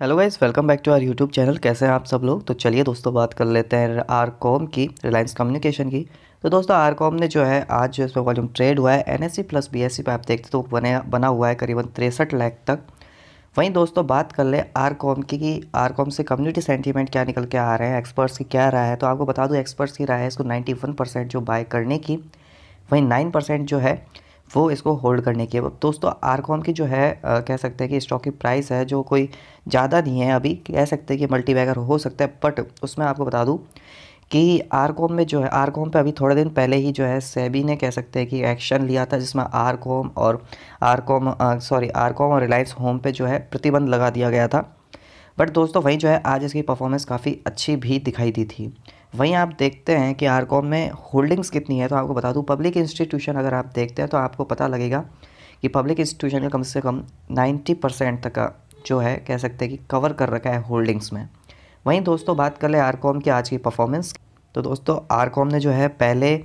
hello guys welcome back to our YouTube channel कैसे हैं आप सब लोग तो चलिए दोस्तों बात कर लेते हैं आर कॉम की रिलायंस कम्युनिकेशन की तो दोस्तों आर कॉम ने जो है आज जो इसमें वॉल्यूम ट्रेड हुआ है N S C plus B S C पर आप देखते तो बने बना हुआ है करीबन तिरसठ लाख तक वहीं दोस्तों बात कर ले आर कॉम की कि आर कॉम से कम्युनिटी सेंटीमेंट क्या निकल के आ रहे हैं एक्सपर्ट्स की क्या राय है तो आपको बता दूँ एक्सपर्ट्स की राय है इसको नाइन्टी वन परसेंट जो बाय करने की वहीं नाइन परसेंट जो है वो इसको होल्ड करने की है दोस्तों आरकॉम की जो है आ, कह सकते हैं कि स्टॉक की प्राइस है जो कोई ज़्यादा नहीं है अभी कह सकते हैं कि मल्टी हो सकता है बट उसमें आपको बता दूँ कि आरकॉम में जो है आरकॉम पे अभी थोड़े दिन पहले ही जो है सेबी ने कह सकते हैं कि एक्शन लिया था जिसमें आरकॉम और आरकॉम सॉरी आरकॉम और रिलायंस होम पे जो है प्रतिबंध लगा दिया गया था बट दोस्तों वहीं जो है आज इसकी परफॉर्मेंस काफ़ी अच्छी भी दिखाई दी थी वहीं आप देखते हैं कि आरकॉम में होल्डिंग्स कितनी है तो आपको बता दूँ पब्लिक इंस्टीट्यूशन अगर आप देखते हैं तो आपको पता लगेगा कि पब्लिक इंस्टीट्यूशन का कम से कम नाइन्टी परसेंट तक का जो है कह सकते हैं कि कवर कर रखा है होल्डिंग्स में वहीं दोस्तों बात कर ले आरकॉम की आज की परफॉर्मेंस तो दोस्तों आरकॉम ने जो है पहले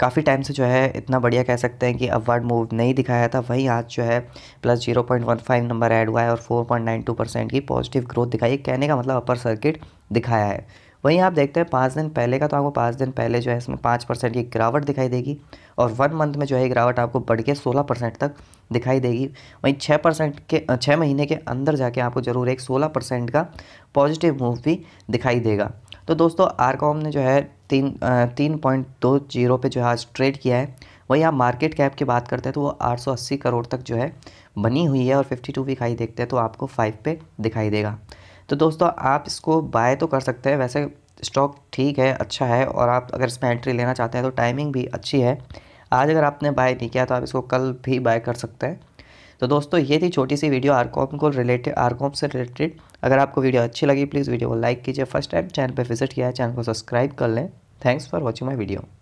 काफ़ी टाइम से जो है इतना बढ़िया कह सकते हैं कि अवार्ड मूव नहीं दिखाया था वहीं आज जो है plus zero point one five number add हुआ है और four point nine two percent की पॉजिटिव ग्रोथ दिखाई कहने का मतलब अपर सर्किट दिखाया है वहीं आप देखते हैं पाँच दिन पहले का तो आपको पाँच दिन पहले जो है इसमें पाँच परसेंट की गिरावट दिखाई देगी और वन मंथ में जो है गिरावट आपको बढ़ के सोलह परसेंट तक दिखाई देगी वहीं छः परसेंट के छः महीने के अंदर जाके आपको ज़रूर एक सोलह परसेंट का पॉजिटिव मूव भी दिखाई देगा तो दोस्तों आरकॉम ने जो है तीन तीन पॉइंट दो जीरो पर जो है आज ट्रेड किया है वहीं आप मार्केट कैप की बात करते हैं तो वो आठ सौ अस्सी करोड़ तक जो है बनी हुई है और टू वीक हाई देखते हैं तो आपको फाइव पे दिखाई देगा तो दोस्तों आप इसको बाय तो कर सकते हैं वैसे स्टॉक ठीक है अच्छा है और आप अगर इसमें एंट्री लेना चाहते हैं तो टाइमिंग भी अच्छी है आज अगर आपने बाय नहीं किया तो आप इसको कल भी बाय कर सकते हैं तो दोस्तों ये थी छोटी सी वीडियो आरकॉम को रिलेटेड आरकॉम से रिलेटेड अगर आपको वीडियो अच्छी लगी प्लीज़ वीडियो को लाइक कीजिए फर्स्ट टाइम चैनल पर विजिट किया है चैनल को सब्सक्राइब कर लें thanks for watching my video